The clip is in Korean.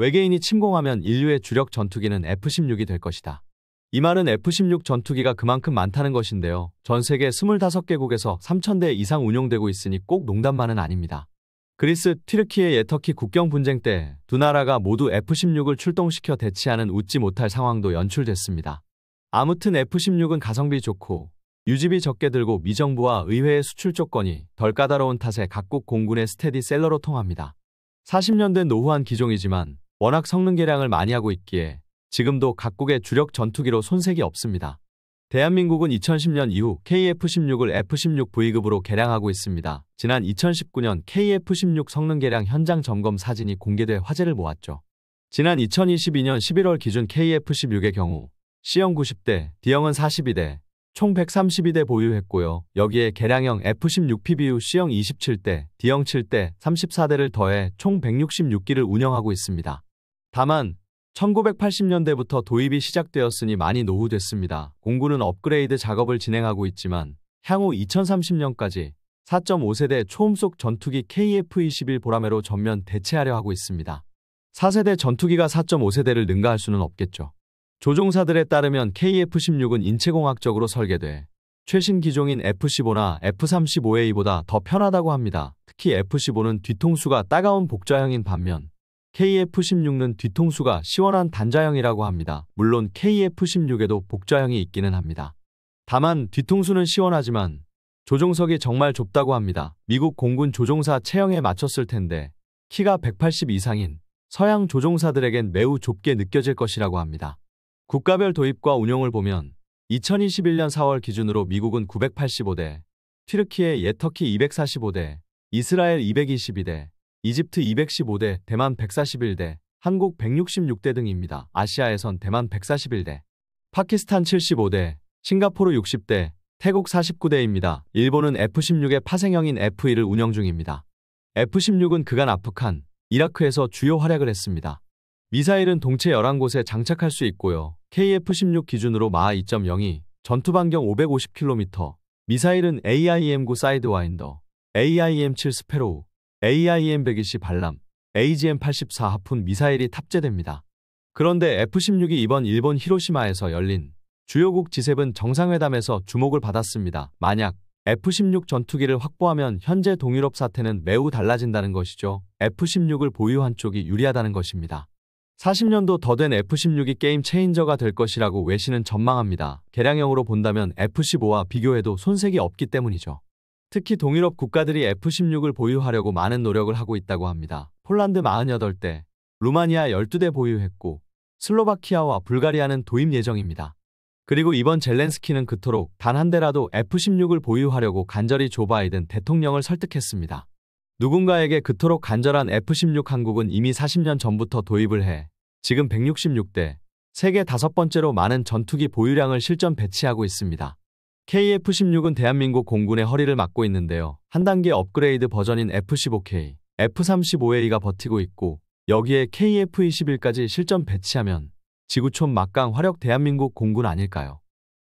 외계인이 침공하면 인류의 주력 전투기는 F-16이 될 것이다. 이 말은 F-16 전투기가 그만큼 많다는 것인데요. 전 세계 25개국에서 3,000대 이상 운용되고 있으니 꼭 농담만은 아닙니다. 그리스, 튀르키예 예터키 국경 분쟁 때 두 나라가 모두 F-16을 출동시켜 대치하는 웃지 못할 상황도 연출됐습니다. 아무튼 F-16은 가성비 좋고 유지비 적게 들고 미정부와 의회의 수출 조건이 덜 까다로운 탓에 각국 공군의 스테디셀러로 통합니다. 40년 된 노후한 기종이지만 워낙 성능 개량을 많이 하고 있기에 지금도 각국의 주력 전투기로 손색이 없습니다. 대한민국은 2010년 이후 KF-16을 F-16V급으로 개량하고 있습니다. 지난 2019년 KF-16 성능 개량 현장 점검 사진이 공개돼 화제를 모았죠. 지난 2022년 11월 기준 KF-16의 경우 C형 90대, D형은 42대, 총 132대 보유했고요. 여기에 개량형 F-16PBU C형 27대, D형 7대, 34대를 더해 총 166기를 운영하고 있습니다. 다만 1980년대부터 도입이 시작되었으니 많이 노후됐습니다. 공군은 업그레이드 작업을 진행하고 있지만 향후 2030년까지 4.5세대 초음속 전투기 KF-21 보라매로 전면 대체하려 하고 있습니다. 4세대 전투기가 4.5세대를 능가할 수는 없겠죠. 조종사들에 따르면 KF-16은 인체공학적으로 설계돼 최신 기종인 F-15나 F-35A보다 더 편하다고 합니다. 특히 F-15는 뒤통수가 따가운 복자형인 반면 KF-16는 뒤통수가 시원한 단자형이라고 합니다. 물론 KF-16에도 복자형이 있기는 합니다. 다만 뒤통수는 시원하지만 조종석이 정말 좁다고 합니다. 미국 공군 조종사 체형에 맞췄을 텐데 키가 180 이상인 서양 조종사들에겐 매우 좁게 느껴질 것이라고 합니다. 국가별 도입과 운영을 보면 2021년 4월 기준으로 미국은 985대, 튀르키예 예터키 245대, 이스라엘 222대, 이집트 215대, 대만 141대, 한국 166대 등입니다. 아시아에선 대만 141대, 파키스탄 75대, 싱가포르 60대, 태국 49대입니다. 일본은 F-16의 파생형인 f 1을 운영 중입니다. F-16은 그간 아프칸, 이라크에서 주요 활약을 했습니다. 미사일은 동체 11곳에 장착할 수 있고요. KF-16 기준으로 마하 2.02, 전투 반경 550km, 미사일은 AIM-9 사이드와인더, AIM-7 스페로우, AIM-120 발람, AGM-84 하푼 미사일이 탑재됩니다. 그런데 F-16이 이번 일본 히로시마에서 열린 주요국 G7 정상회담에서 주목을 받았습니다. 만약 F-16 전투기를 확보하면 현재 동유럽 사태는 매우 달라진다는 것이죠. F-16을 보유한 쪽이 유리하다는 것입니다. 40년도 더 된 F-16이 게임 체인저가 될 것이라고 외신은 전망합니다. 개량형으로 본다면 F-15와 비교해도 손색이 없기 때문이죠. 특히 동유럽 국가들이 F-16을 보유하려고 많은 노력을 하고 있다고 합니다. 폴란드 48대, 루마니아 12대 보유했고 슬로바키아와 불가리아는 도입 예정입니다. 그리고 이번 젤렌스키는 그토록 단 한 대라도 F-16을 보유하려고 간절히 조 바이든 대통령을 설득했습니다. 누군가에게 그토록 간절한 F-16 한국은 이미 40년 전부터 도입을 해 지금 166대, 세계 다섯 번째로 많은 전투기 보유량을 실전 배치하고 있습니다. KF-16은 대한민국 공군의 허리를 막고 있는데요. 한 단계 업그레이드 버전인 F-15K, F-35A가 버티고 있고 여기에 KF-21까지 실전 배치하면 지구촌 막강 화력 대한민국 공군 아닐까요?